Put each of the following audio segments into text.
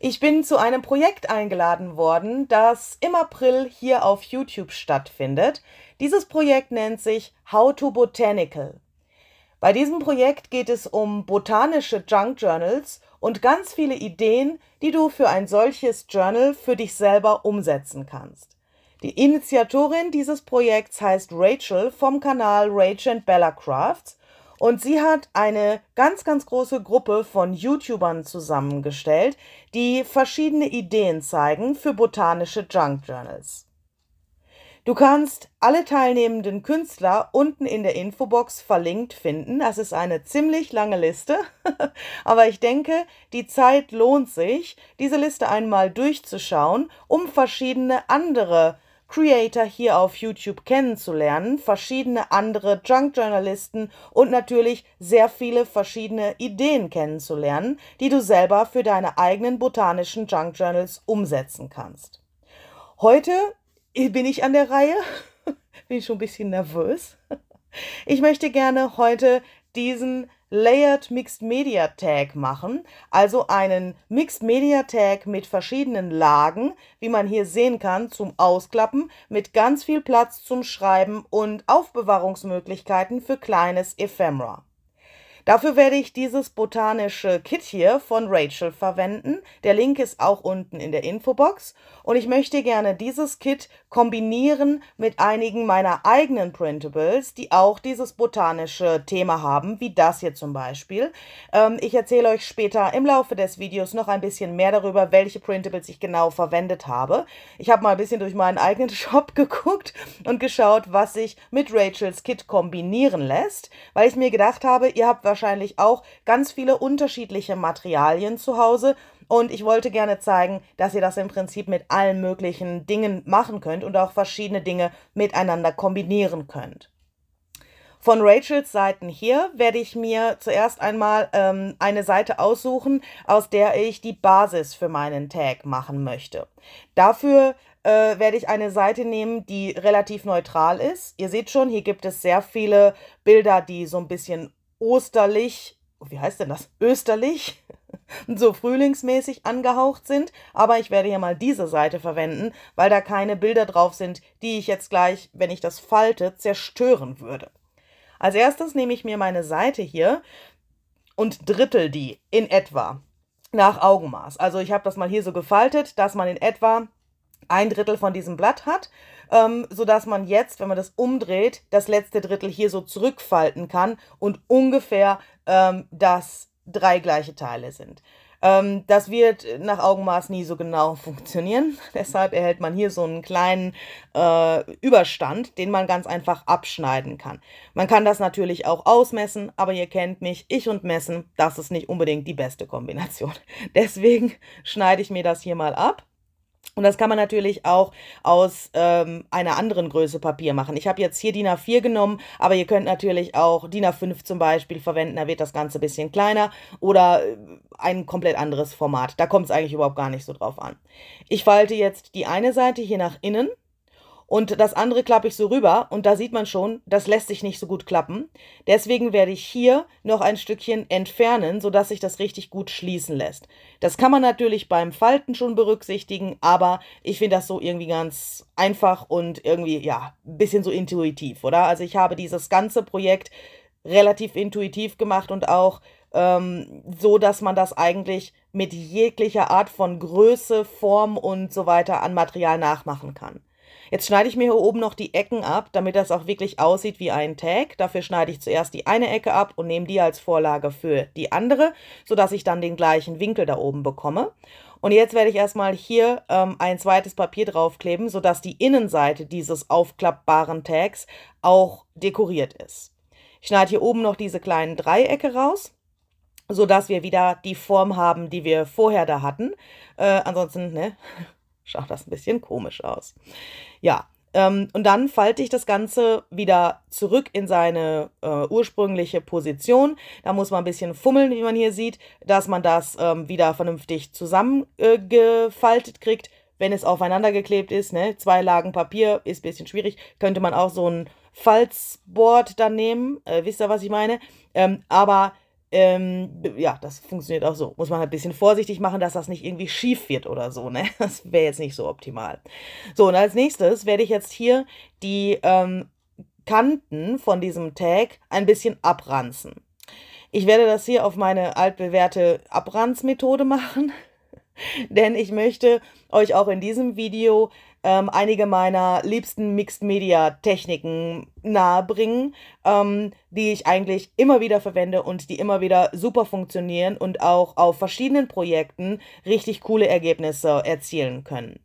Ich bin zu einem Projekt eingeladen worden, das im April hier auf YouTube stattfindet. Dieses Projekt nennt sich How to Botanical. Bei diesem Projekt geht es um botanische Junk Journals und ganz viele Ideen, die du für ein solches Journal für dich selber umsetzen kannst. Die Initiatorin dieses Projekts heißt Rachel vom Kanal Rachel Bella Crafts und sie hat eine ganz, ganz große Gruppe von YouTubern zusammengestellt, die verschiedene Ideen zeigen für botanische Junk Journals. Du kannst alle teilnehmenden Künstler unten in der Infobox verlinkt finden. Das ist eine ziemlich lange Liste, aber ich denke, die Zeit lohnt sich, diese Liste einmal durchzuschauen, um verschiedene andere Creator hier auf YouTube kennenzulernen, verschiedene andere Junk-Journalisten und natürlich sehr viele verschiedene Ideen kennenzulernen, die du selber für deine eigenen botanischen Junk-Journals umsetzen kannst. Heute bin ich an der Reihe, bin ich schon ein bisschen nervös. Ich möchte gerne heute diesen Layered Mixed Media Tag machen, also einen Mixed Media Tag mit verschiedenen Lagen, wie man hier sehen kann, zum Ausklappen, mit ganz viel Platz zum Schreiben und Aufbewahrungsmöglichkeiten für kleines Ephemera. Dafür werde ich dieses botanische Kit hier von Rachel verwenden. Der Link ist auch unten in der Infobox. Und ich möchte gerne dieses Kit kombinieren mit einigen meiner eigenen Printables, die auch dieses botanische Thema haben, wie das hier zum Beispiel. Ähm, ich erzähle euch später im Laufe des Videos noch ein bisschen mehr darüber, welche Printables ich genau verwendet habe. Ich habe mal ein bisschen durch meinen eigenen Shop geguckt und geschaut, was sich mit Rachels Kit kombinieren lässt, weil ich mir gedacht habe, ihr habt wahrscheinlich wahrscheinlich auch ganz viele unterschiedliche Materialien zu Hause. Und ich wollte gerne zeigen, dass ihr das im Prinzip mit allen möglichen Dingen machen könnt und auch verschiedene Dinge miteinander kombinieren könnt. Von Rachels Seiten hier werde ich mir zuerst einmal ähm, eine Seite aussuchen, aus der ich die Basis für meinen Tag machen möchte. Dafür äh, werde ich eine Seite nehmen, die relativ neutral ist. Ihr seht schon, hier gibt es sehr viele Bilder, die so ein bisschen osterlich, wie heißt denn das? Österlich, so frühlingsmäßig angehaucht sind. Aber ich werde hier mal diese Seite verwenden, weil da keine Bilder drauf sind, die ich jetzt gleich, wenn ich das falte, zerstören würde. Als erstes nehme ich mir meine Seite hier und drittel die in etwa nach Augenmaß. Also ich habe das mal hier so gefaltet, dass man in etwa ein Drittel von diesem Blatt hat, ähm, sodass man jetzt, wenn man das umdreht, das letzte Drittel hier so zurückfalten kann und ungefähr ähm, das drei gleiche Teile sind. Ähm, das wird nach Augenmaß nie so genau funktionieren. Deshalb erhält man hier so einen kleinen äh, Überstand, den man ganz einfach abschneiden kann. Man kann das natürlich auch ausmessen, aber ihr kennt mich, ich und messen, das ist nicht unbedingt die beste Kombination. Deswegen schneide ich mir das hier mal ab und das kann man natürlich auch aus ähm, einer anderen Größe Papier machen. Ich habe jetzt hier DIN A4 genommen, aber ihr könnt natürlich auch DIN A5 zum Beispiel verwenden, da wird das Ganze ein bisschen kleiner oder äh, ein komplett anderes Format. Da kommt es eigentlich überhaupt gar nicht so drauf an. Ich falte jetzt die eine Seite hier nach innen und das andere klappe ich so rüber und da sieht man schon, das lässt sich nicht so gut klappen. Deswegen werde ich hier noch ein Stückchen entfernen, sodass sich das richtig gut schließen lässt. Das kann man natürlich beim Falten schon berücksichtigen, aber ich finde das so irgendwie ganz einfach und irgendwie, ja, ein bisschen so intuitiv, oder? Also ich habe dieses ganze Projekt relativ intuitiv gemacht und auch ähm, so, dass man das eigentlich mit jeglicher Art von Größe, Form und so weiter an Material nachmachen kann. Jetzt schneide ich mir hier oben noch die Ecken ab, damit das auch wirklich aussieht wie ein Tag. Dafür schneide ich zuerst die eine Ecke ab und nehme die als Vorlage für die andere, sodass ich dann den gleichen Winkel da oben bekomme. Und jetzt werde ich erstmal hier ähm, ein zweites Papier draufkleben, sodass die Innenseite dieses aufklappbaren Tags auch dekoriert ist. Ich schneide hier oben noch diese kleinen Dreiecke raus sodass wir wieder die Form haben, die wir vorher da hatten. Äh, ansonsten, ne, schaut das ein bisschen komisch aus. Ja, ähm, und dann falte ich das Ganze wieder zurück in seine äh, ursprüngliche Position. Da muss man ein bisschen fummeln, wie man hier sieht, dass man das ähm, wieder vernünftig zusammengefaltet äh, kriegt, wenn es aufeinander geklebt ist. Ne? Zwei Lagen Papier ist ein bisschen schwierig. Könnte man auch so ein Falzboard dann nehmen. Äh, wisst ihr, was ich meine? Ähm, aber ähm, ja, das funktioniert auch so. Muss man halt ein bisschen vorsichtig machen, dass das nicht irgendwie schief wird oder so. Ne? Das wäre jetzt nicht so optimal. So, und als nächstes werde ich jetzt hier die ähm, Kanten von diesem Tag ein bisschen abranzen. Ich werde das hier auf meine altbewährte Abranzmethode machen, denn ich möchte euch auch in diesem Video ähm, einige meiner liebsten Mixed-Media-Techniken nahebringen, ähm, die ich eigentlich immer wieder verwende und die immer wieder super funktionieren und auch auf verschiedenen Projekten richtig coole Ergebnisse erzielen können.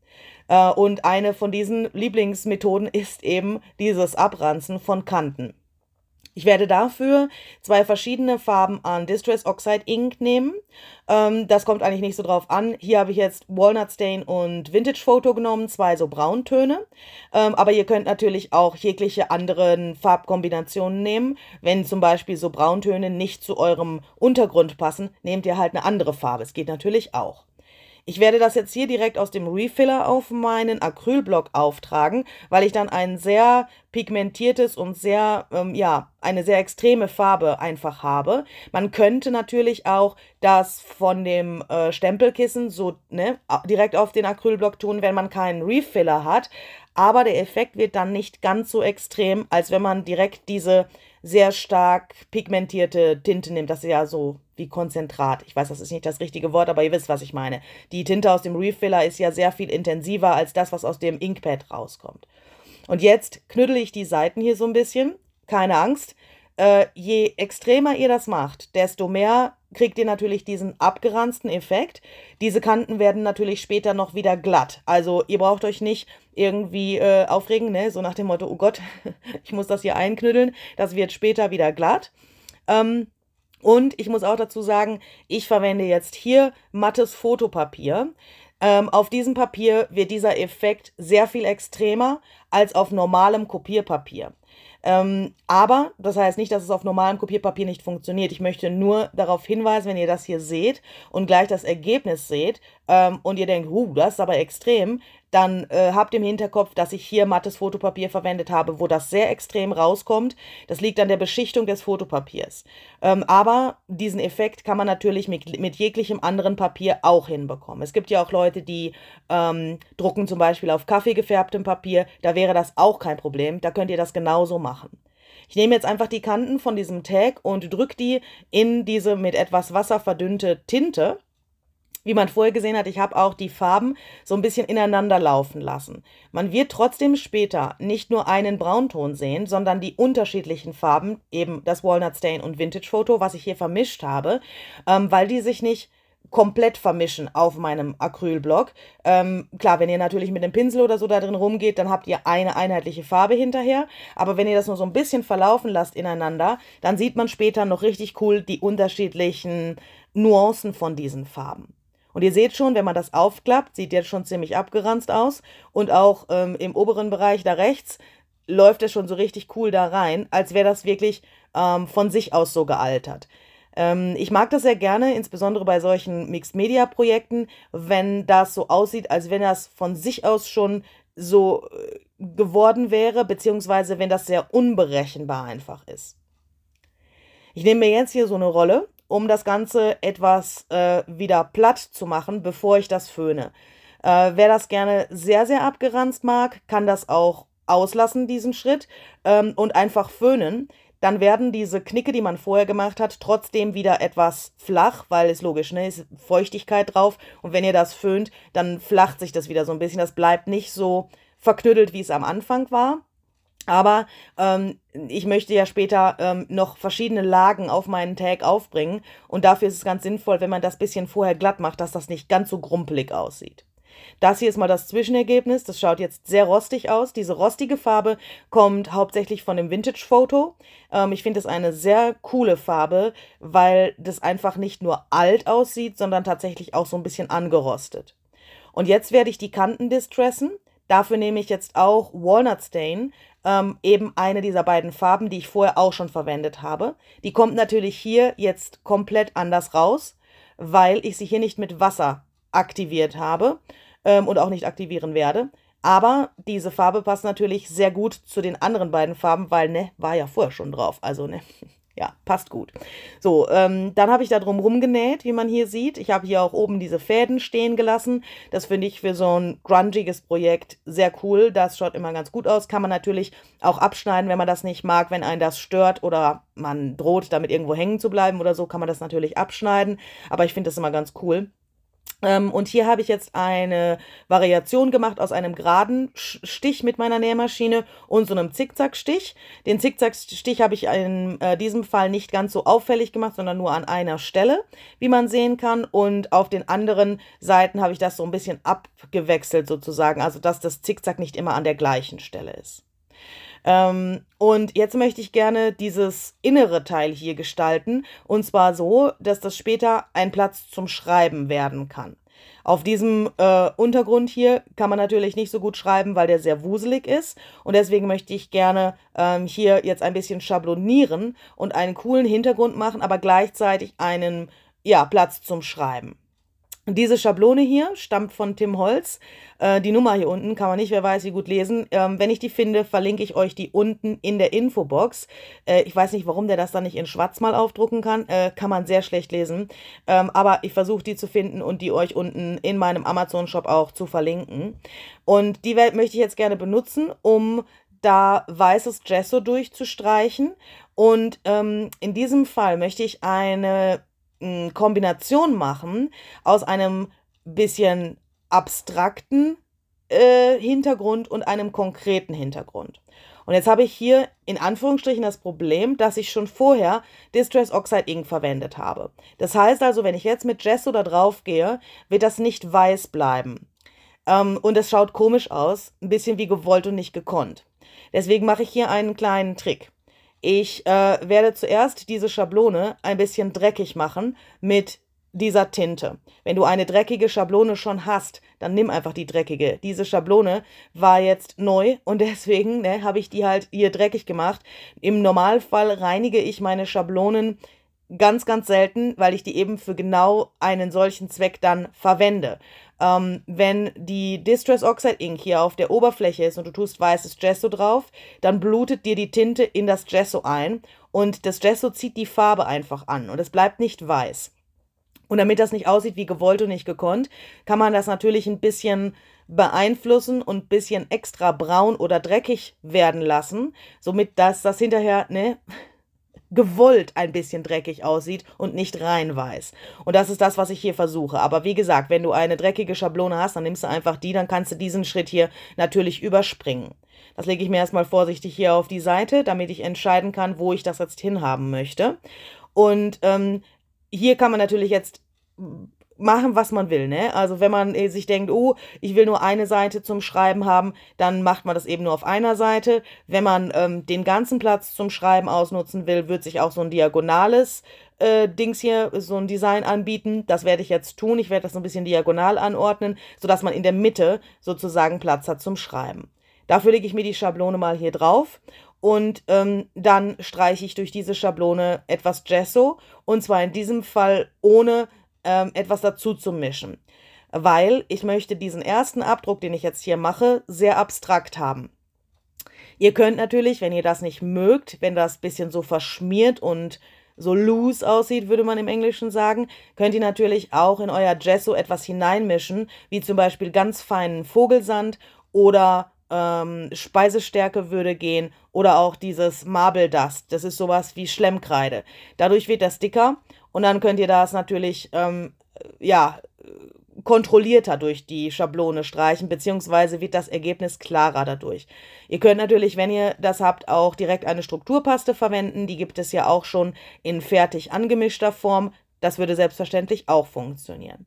Äh, und eine von diesen Lieblingsmethoden ist eben dieses Abranzen von Kanten. Ich werde dafür zwei verschiedene Farben an Distress Oxide Ink nehmen. Ähm, das kommt eigentlich nicht so drauf an. Hier habe ich jetzt Walnut Stain und Vintage Photo genommen, zwei so Brauntöne. Ähm, aber ihr könnt natürlich auch jegliche anderen Farbkombinationen nehmen. Wenn zum Beispiel so Brauntöne nicht zu eurem Untergrund passen, nehmt ihr halt eine andere Farbe. Es geht natürlich auch. Ich werde das jetzt hier direkt aus dem Refiller auf meinen Acrylblock auftragen, weil ich dann ein sehr pigmentiertes und sehr, ähm, ja, eine sehr extreme Farbe einfach habe. Man könnte natürlich auch das von dem äh, Stempelkissen so ne, direkt auf den Acrylblock tun, wenn man keinen Refiller hat. Aber der Effekt wird dann nicht ganz so extrem, als wenn man direkt diese sehr stark pigmentierte Tinte nimmt. Das ist ja so wie Konzentrat. Ich weiß, das ist nicht das richtige Wort, aber ihr wisst, was ich meine. Die Tinte aus dem Refiller ist ja sehr viel intensiver als das, was aus dem Inkpad rauskommt. Und jetzt knüttel ich die Seiten hier so ein bisschen. Keine Angst, äh, je extremer ihr das macht, desto mehr kriegt ihr natürlich diesen abgeranzten Effekt. Diese Kanten werden natürlich später noch wieder glatt. Also ihr braucht euch nicht irgendwie äh, aufregen, ne? so nach dem Motto, oh Gott, ich muss das hier einknüdeln. Das wird später wieder glatt. Ähm, und ich muss auch dazu sagen, ich verwende jetzt hier mattes Fotopapier. Ähm, auf diesem Papier wird dieser Effekt sehr viel extremer als auf normalem Kopierpapier. Ähm, aber das heißt nicht, dass es auf normalem Kopierpapier nicht funktioniert. Ich möchte nur darauf hinweisen, wenn ihr das hier seht und gleich das Ergebnis seht ähm, und ihr denkt, huh, das ist aber extrem, dann äh, habt im Hinterkopf, dass ich hier mattes Fotopapier verwendet habe, wo das sehr extrem rauskommt. Das liegt an der Beschichtung des Fotopapiers. Ähm, aber diesen Effekt kann man natürlich mit, mit jeglichem anderen Papier auch hinbekommen. Es gibt ja auch Leute, die ähm, drucken zum Beispiel auf kaffeegefärbtem Papier. Da wäre das auch kein Problem. Da könnt ihr das genauso machen. Ich nehme jetzt einfach die Kanten von diesem Tag und drücke die in diese mit etwas Wasser verdünnte Tinte wie man vorher gesehen hat, ich habe auch die Farben so ein bisschen ineinander laufen lassen. Man wird trotzdem später nicht nur einen Braunton sehen, sondern die unterschiedlichen Farben, eben das Walnut Stain und Vintage Photo, was ich hier vermischt habe, ähm, weil die sich nicht komplett vermischen auf meinem Acrylblock. Ähm, klar, wenn ihr natürlich mit einem Pinsel oder so da drin rumgeht, dann habt ihr eine einheitliche Farbe hinterher. Aber wenn ihr das nur so ein bisschen verlaufen lasst ineinander, dann sieht man später noch richtig cool die unterschiedlichen Nuancen von diesen Farben. Und ihr seht schon, wenn man das aufklappt, sieht jetzt schon ziemlich abgeranzt aus. Und auch ähm, im oberen Bereich da rechts läuft es schon so richtig cool da rein, als wäre das wirklich ähm, von sich aus so gealtert. Ähm, ich mag das sehr gerne, insbesondere bei solchen Mixed-Media-Projekten, wenn das so aussieht, als wenn das von sich aus schon so äh, geworden wäre, beziehungsweise wenn das sehr unberechenbar einfach ist. Ich nehme mir jetzt hier so eine Rolle um das Ganze etwas äh, wieder platt zu machen, bevor ich das föhne. Äh, wer das gerne sehr, sehr abgeranzt mag, kann das auch auslassen, diesen Schritt, ähm, und einfach föhnen. Dann werden diese Knicke, die man vorher gemacht hat, trotzdem wieder etwas flach, weil es logisch, ne, ist Feuchtigkeit drauf. Und wenn ihr das föhnt, dann flacht sich das wieder so ein bisschen. Das bleibt nicht so verknüttelt, wie es am Anfang war. Aber ähm, ich möchte ja später ähm, noch verschiedene Lagen auf meinen Tag aufbringen und dafür ist es ganz sinnvoll, wenn man das bisschen vorher glatt macht, dass das nicht ganz so grumpelig aussieht. Das hier ist mal das Zwischenergebnis. Das schaut jetzt sehr rostig aus. Diese rostige Farbe kommt hauptsächlich von dem Vintage-Foto. Ähm, ich finde es eine sehr coole Farbe, weil das einfach nicht nur alt aussieht, sondern tatsächlich auch so ein bisschen angerostet. Und jetzt werde ich die Kanten distressen. Dafür nehme ich jetzt auch Walnut Stain, ähm, eben eine dieser beiden Farben, die ich vorher auch schon verwendet habe. Die kommt natürlich hier jetzt komplett anders raus, weil ich sie hier nicht mit Wasser aktiviert habe ähm, und auch nicht aktivieren werde. Aber diese Farbe passt natürlich sehr gut zu den anderen beiden Farben, weil, ne, war ja vorher schon drauf. Also, ne. Ja, passt gut. So, ähm, dann habe ich da drum rumgenäht, wie man hier sieht. Ich habe hier auch oben diese Fäden stehen gelassen. Das finde ich für so ein grungiges Projekt sehr cool. Das schaut immer ganz gut aus. Kann man natürlich auch abschneiden, wenn man das nicht mag, wenn einen das stört oder man droht, damit irgendwo hängen zu bleiben oder so, kann man das natürlich abschneiden. Aber ich finde das immer ganz cool. Ähm, und hier habe ich jetzt eine Variation gemacht aus einem geraden Stich mit meiner Nähmaschine und so einem Zickzackstich. Den Zickzackstich habe ich in äh, diesem Fall nicht ganz so auffällig gemacht, sondern nur an einer Stelle, wie man sehen kann. Und auf den anderen Seiten habe ich das so ein bisschen abgewechselt sozusagen, also dass das Zickzack nicht immer an der gleichen Stelle ist. Ähm, und jetzt möchte ich gerne dieses innere Teil hier gestalten und zwar so, dass das später ein Platz zum Schreiben werden kann. Auf diesem äh, Untergrund hier kann man natürlich nicht so gut schreiben, weil der sehr wuselig ist. Und deswegen möchte ich gerne ähm, hier jetzt ein bisschen schablonieren und einen coolen Hintergrund machen, aber gleichzeitig einen ja, Platz zum Schreiben. Diese Schablone hier stammt von Tim Holz. Äh, die Nummer hier unten kann man nicht, wer weiß, wie gut lesen. Ähm, wenn ich die finde, verlinke ich euch die unten in der Infobox. Äh, ich weiß nicht, warum der das dann nicht in Schwarz mal aufdrucken kann. Äh, kann man sehr schlecht lesen. Ähm, aber ich versuche die zu finden und die euch unten in meinem Amazon-Shop auch zu verlinken. Und die Welt möchte ich jetzt gerne benutzen, um da weißes Gesso durchzustreichen. Und ähm, in diesem Fall möchte ich eine äh, Kombination machen aus einem bisschen abstrakten äh, Hintergrund und einem konkreten Hintergrund. Und jetzt habe ich hier in Anführungsstrichen das Problem, dass ich schon vorher Distress Oxide Ink verwendet habe. Das heißt also, wenn ich jetzt mit Gesso da drauf gehe, wird das nicht weiß bleiben. Ähm, und es schaut komisch aus, ein bisschen wie gewollt und nicht gekonnt. Deswegen mache ich hier einen kleinen Trick. Ich äh, werde zuerst diese Schablone ein bisschen dreckig machen mit dieser Tinte. Wenn du eine dreckige Schablone schon hast, dann nimm einfach die dreckige. Diese Schablone war jetzt neu und deswegen ne, habe ich die halt hier dreckig gemacht. Im Normalfall reinige ich meine Schablonen ganz, ganz selten, weil ich die eben für genau einen solchen Zweck dann verwende. Ähm, wenn die Distress Oxide Ink hier auf der Oberfläche ist und du tust weißes Gesso drauf, dann blutet dir die Tinte in das Gesso ein und das Gesso zieht die Farbe einfach an und es bleibt nicht weiß. Und damit das nicht aussieht wie gewollt und nicht gekonnt, kann man das natürlich ein bisschen beeinflussen und ein bisschen extra braun oder dreckig werden lassen, somit dass das hinterher, ne, gewollt ein bisschen dreckig aussieht und nicht rein weiß. Und das ist das, was ich hier versuche. Aber wie gesagt, wenn du eine dreckige Schablone hast, dann nimmst du einfach die, dann kannst du diesen Schritt hier natürlich überspringen. Das lege ich mir erstmal vorsichtig hier auf die Seite, damit ich entscheiden kann, wo ich das jetzt hinhaben möchte. Und ähm, hier kann man natürlich jetzt machen, was man will, ne? Also wenn man äh, sich denkt, oh, ich will nur eine Seite zum Schreiben haben, dann macht man das eben nur auf einer Seite. Wenn man ähm, den ganzen Platz zum Schreiben ausnutzen will, wird sich auch so ein diagonales äh, Dings hier, so ein Design anbieten. Das werde ich jetzt tun. Ich werde das so ein bisschen diagonal anordnen, sodass man in der Mitte sozusagen Platz hat zum Schreiben. Dafür lege ich mir die Schablone mal hier drauf und ähm, dann streiche ich durch diese Schablone etwas Gesso und zwar in diesem Fall ohne ähm, etwas dazu zu mischen, weil ich möchte diesen ersten Abdruck, den ich jetzt hier mache, sehr abstrakt haben. Ihr könnt natürlich, wenn ihr das nicht mögt, wenn das bisschen so verschmiert und so loose aussieht, würde man im Englischen sagen, könnt ihr natürlich auch in euer Gesso etwas hineinmischen, wie zum Beispiel ganz feinen Vogelsand oder ähm, Speisestärke würde gehen oder auch dieses Marble Dust. Das ist sowas wie Schlemmkreide. Dadurch wird das dicker und dann könnt ihr das natürlich, ähm, ja, kontrollierter durch die Schablone streichen, beziehungsweise wird das Ergebnis klarer dadurch. Ihr könnt natürlich, wenn ihr das habt, auch direkt eine Strukturpaste verwenden. Die gibt es ja auch schon in fertig angemischter Form. Das würde selbstverständlich auch funktionieren.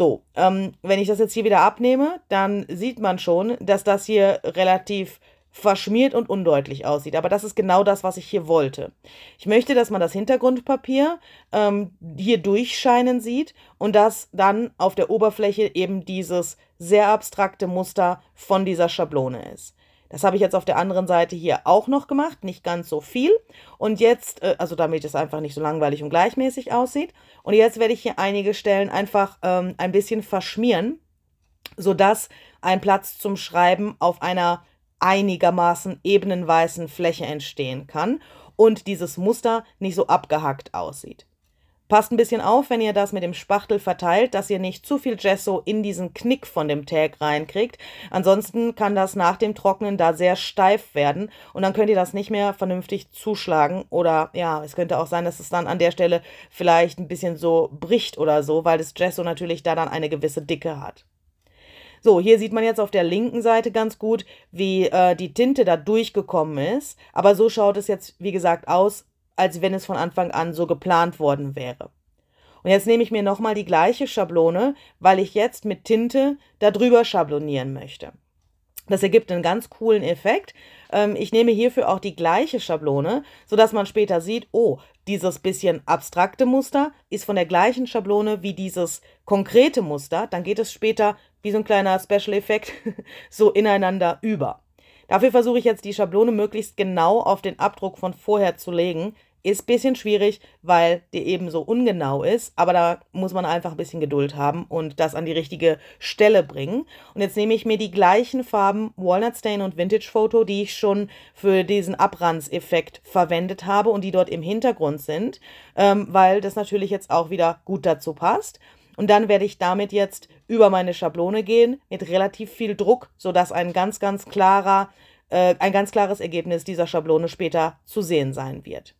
So, ähm, wenn ich das jetzt hier wieder abnehme, dann sieht man schon, dass das hier relativ verschmiert und undeutlich aussieht. Aber das ist genau das, was ich hier wollte. Ich möchte, dass man das Hintergrundpapier ähm, hier durchscheinen sieht und dass dann auf der Oberfläche eben dieses sehr abstrakte Muster von dieser Schablone ist. Das habe ich jetzt auf der anderen Seite hier auch noch gemacht, nicht ganz so viel. Und jetzt, äh, also damit es einfach nicht so langweilig und gleichmäßig aussieht. Und jetzt werde ich hier einige Stellen einfach ähm, ein bisschen verschmieren, sodass ein Platz zum Schreiben auf einer einigermaßen ebenenweißen Fläche entstehen kann und dieses Muster nicht so abgehackt aussieht. Passt ein bisschen auf, wenn ihr das mit dem Spachtel verteilt, dass ihr nicht zu viel Gesso in diesen Knick von dem Tag reinkriegt. Ansonsten kann das nach dem Trocknen da sehr steif werden und dann könnt ihr das nicht mehr vernünftig zuschlagen. Oder ja, es könnte auch sein, dass es dann an der Stelle vielleicht ein bisschen so bricht oder so, weil das Gesso natürlich da dann eine gewisse Dicke hat. So, hier sieht man jetzt auf der linken Seite ganz gut, wie äh, die Tinte da durchgekommen ist. Aber so schaut es jetzt, wie gesagt, aus, als wenn es von Anfang an so geplant worden wäre. Und jetzt nehme ich mir nochmal die gleiche Schablone, weil ich jetzt mit Tinte darüber schablonieren möchte. Das ergibt einen ganz coolen Effekt. Ähm, ich nehme hierfür auch die gleiche Schablone, sodass man später sieht, oh, dieses bisschen abstrakte Muster ist von der gleichen Schablone wie dieses konkrete Muster. Dann geht es später wie so ein kleiner Special-Effekt so ineinander über. Dafür versuche ich jetzt die Schablone möglichst genau auf den Abdruck von vorher zu legen, ist ein bisschen schwierig, weil die eben so ungenau ist, aber da muss man einfach ein bisschen Geduld haben und das an die richtige Stelle bringen. Und jetzt nehme ich mir die gleichen Farben Walnut Stain und Vintage Photo, die ich schon für diesen Abranzeffekt verwendet habe und die dort im Hintergrund sind, ähm, weil das natürlich jetzt auch wieder gut dazu passt. Und dann werde ich damit jetzt über meine Schablone gehen mit relativ viel Druck, sodass ein ganz, ganz klarer, äh, ein ganz klares Ergebnis dieser Schablone später zu sehen sein wird.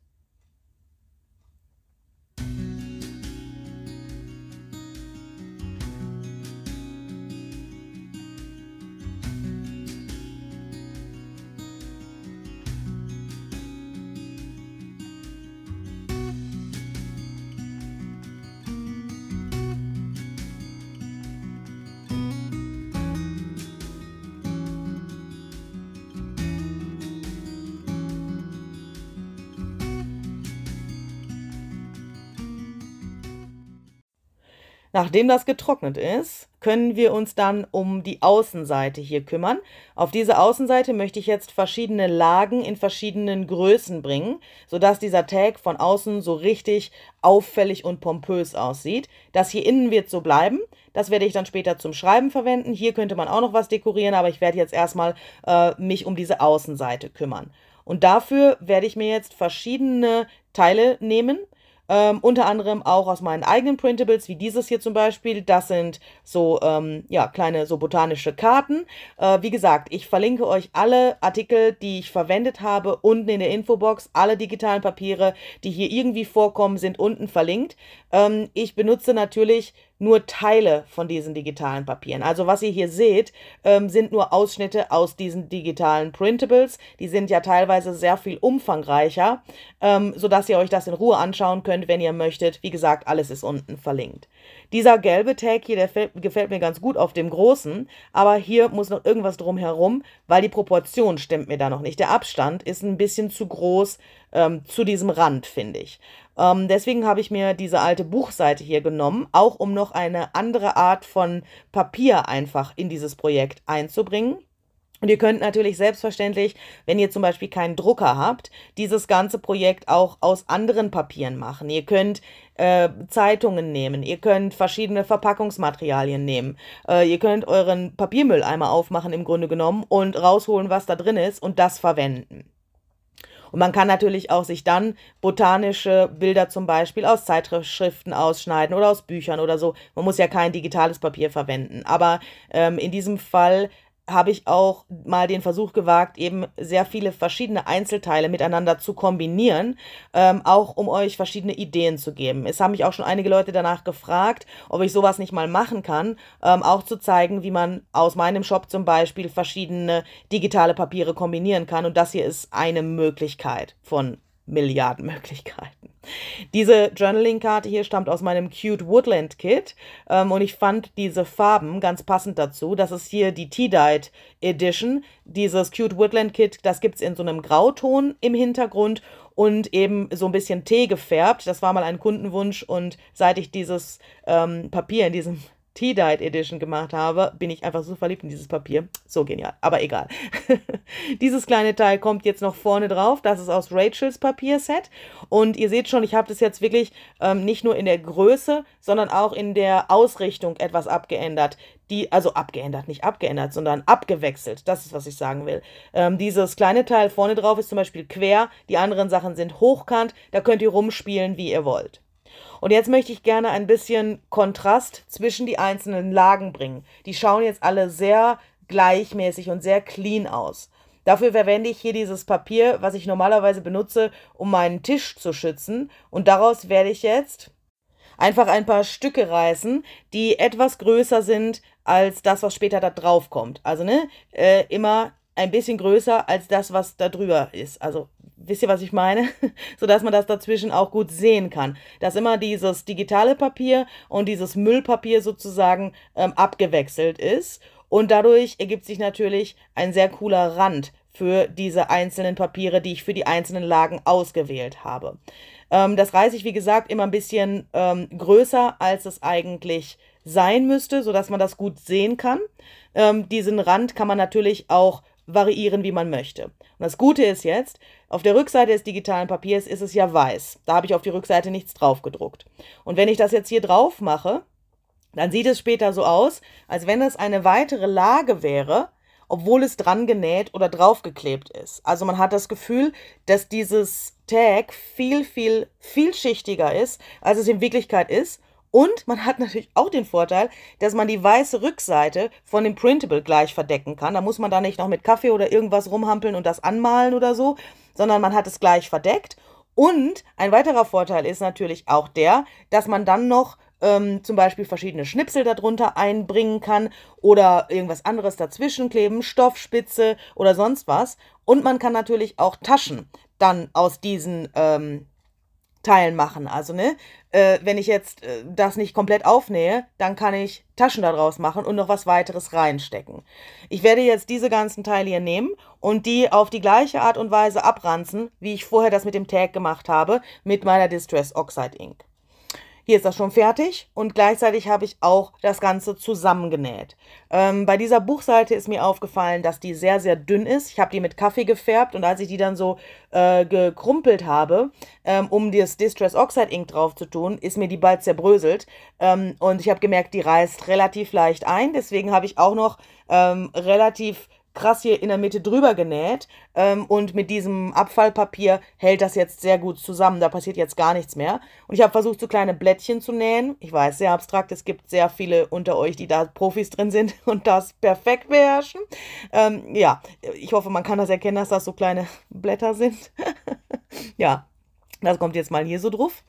Nachdem das getrocknet ist, können wir uns dann um die Außenseite hier kümmern. Auf diese Außenseite möchte ich jetzt verschiedene Lagen in verschiedenen Größen bringen, sodass dieser Tag von außen so richtig auffällig und pompös aussieht. Das hier innen wird so bleiben. Das werde ich dann später zum Schreiben verwenden. Hier könnte man auch noch was dekorieren, aber ich werde jetzt erstmal äh, mich um diese Außenseite kümmern. Und dafür werde ich mir jetzt verschiedene Teile nehmen ähm, unter anderem auch aus meinen eigenen Printables, wie dieses hier zum Beispiel. Das sind so ähm, ja, kleine so botanische Karten. Äh, wie gesagt, ich verlinke euch alle Artikel, die ich verwendet habe, unten in der Infobox. Alle digitalen Papiere, die hier irgendwie vorkommen, sind unten verlinkt. Ähm, ich benutze natürlich nur Teile von diesen digitalen Papieren. Also was ihr hier seht, ähm, sind nur Ausschnitte aus diesen digitalen Printables. Die sind ja teilweise sehr viel umfangreicher, ähm, sodass ihr euch das in Ruhe anschauen könnt, wenn ihr möchtet. Wie gesagt, alles ist unten verlinkt. Dieser gelbe Tag hier, der fällt, gefällt mir ganz gut auf dem großen, aber hier muss noch irgendwas drumherum, weil die Proportion stimmt mir da noch nicht. Der Abstand ist ein bisschen zu groß ähm, zu diesem Rand, finde ich. Ähm, deswegen habe ich mir diese alte Buchseite hier genommen, auch um noch eine andere Art von Papier einfach in dieses Projekt einzubringen. Und ihr könnt natürlich selbstverständlich, wenn ihr zum Beispiel keinen Drucker habt, dieses ganze Projekt auch aus anderen Papieren machen. Ihr könnt äh, Zeitungen nehmen, ihr könnt verschiedene Verpackungsmaterialien nehmen, äh, ihr könnt euren Papiermülleimer aufmachen im Grunde genommen und rausholen, was da drin ist und das verwenden. Und man kann natürlich auch sich dann botanische Bilder zum Beispiel aus Zeitschriften ausschneiden oder aus Büchern oder so. Man muss ja kein digitales Papier verwenden. Aber ähm, in diesem Fall habe ich auch mal den Versuch gewagt, eben sehr viele verschiedene Einzelteile miteinander zu kombinieren, ähm, auch um euch verschiedene Ideen zu geben. Es haben mich auch schon einige Leute danach gefragt, ob ich sowas nicht mal machen kann, ähm, auch zu zeigen, wie man aus meinem Shop zum Beispiel verschiedene digitale Papiere kombinieren kann. Und das hier ist eine Möglichkeit von Milliarden Möglichkeiten. Diese Journaling-Karte hier stammt aus meinem Cute Woodland Kit ähm, und ich fand diese Farben ganz passend dazu. Das ist hier die Tea-Dyed Edition. Dieses Cute Woodland Kit, das gibt es in so einem Grauton im Hintergrund und eben so ein bisschen Tee gefärbt. Das war mal ein Kundenwunsch und seit ich dieses ähm, Papier in diesem Tea-Dyed Edition gemacht habe, bin ich einfach so verliebt in dieses Papier. So genial, aber egal. dieses kleine Teil kommt jetzt noch vorne drauf. Das ist aus Rachels Papierset. Und ihr seht schon, ich habe das jetzt wirklich ähm, nicht nur in der Größe, sondern auch in der Ausrichtung etwas abgeändert. Die, also abgeändert, nicht abgeändert, sondern abgewechselt. Das ist, was ich sagen will. Ähm, dieses kleine Teil vorne drauf ist zum Beispiel quer. Die anderen Sachen sind hochkant. Da könnt ihr rumspielen, wie ihr wollt. Und jetzt möchte ich gerne ein bisschen Kontrast zwischen die einzelnen Lagen bringen. Die schauen jetzt alle sehr gleichmäßig und sehr clean aus. Dafür verwende ich hier dieses Papier, was ich normalerweise benutze, um meinen Tisch zu schützen. Und daraus werde ich jetzt einfach ein paar Stücke reißen, die etwas größer sind als das, was später da drauf kommt. Also ne, äh, immer ein bisschen größer als das, was da drüber ist. Also wisst ihr, was ich meine? so dass man das dazwischen auch gut sehen kann. Dass immer dieses digitale Papier und dieses Müllpapier sozusagen ähm, abgewechselt ist. Und dadurch ergibt sich natürlich ein sehr cooler Rand für diese einzelnen Papiere, die ich für die einzelnen Lagen ausgewählt habe. Ähm, das reiße ich, wie gesagt, immer ein bisschen ähm, größer, als es eigentlich sein müsste, sodass man das gut sehen kann. Ähm, diesen Rand kann man natürlich auch variieren, wie man möchte. Und das Gute ist jetzt, auf der Rückseite des digitalen Papiers ist es ja weiß. Da habe ich auf die Rückseite nichts drauf gedruckt. Und wenn ich das jetzt hier drauf mache, dann sieht es später so aus, als wenn es eine weitere Lage wäre, obwohl es dran genäht oder draufgeklebt ist. Also man hat das Gefühl, dass dieses Tag viel, viel, vielschichtiger ist, als es in Wirklichkeit ist und man hat natürlich auch den Vorteil, dass man die weiße Rückseite von dem Printable gleich verdecken kann. Da muss man da nicht noch mit Kaffee oder irgendwas rumhampeln und das anmalen oder so, sondern man hat es gleich verdeckt. Und ein weiterer Vorteil ist natürlich auch der, dass man dann noch ähm, zum Beispiel verschiedene Schnipsel darunter einbringen kann oder irgendwas anderes dazwischen kleben, Stoffspitze oder sonst was. Und man kann natürlich auch Taschen dann aus diesen ähm, Teilen machen. Also, ne, äh, wenn ich jetzt äh, das nicht komplett aufnähe, dann kann ich Taschen daraus machen und noch was weiteres reinstecken. Ich werde jetzt diese ganzen Teile hier nehmen und die auf die gleiche Art und Weise abranzen, wie ich vorher das mit dem Tag gemacht habe, mit meiner Distress Oxide Ink hier ist das schon fertig und gleichzeitig habe ich auch das Ganze zusammengenäht. Ähm, bei dieser Buchseite ist mir aufgefallen, dass die sehr, sehr dünn ist. Ich habe die mit Kaffee gefärbt und als ich die dann so äh, gekrumpelt habe, ähm, um das Distress Oxide Ink drauf zu tun, ist mir die bald zerbröselt ähm, und ich habe gemerkt, die reißt relativ leicht ein. Deswegen habe ich auch noch ähm, relativ krass hier in der Mitte drüber genäht ähm, und mit diesem Abfallpapier hält das jetzt sehr gut zusammen. Da passiert jetzt gar nichts mehr. Und ich habe versucht, so kleine Blättchen zu nähen. Ich weiß, sehr abstrakt. Es gibt sehr viele unter euch, die da Profis drin sind und das perfekt beherrschen. Ähm, ja, ich hoffe, man kann das erkennen, dass das so kleine Blätter sind. ja, das kommt jetzt mal hier so drauf.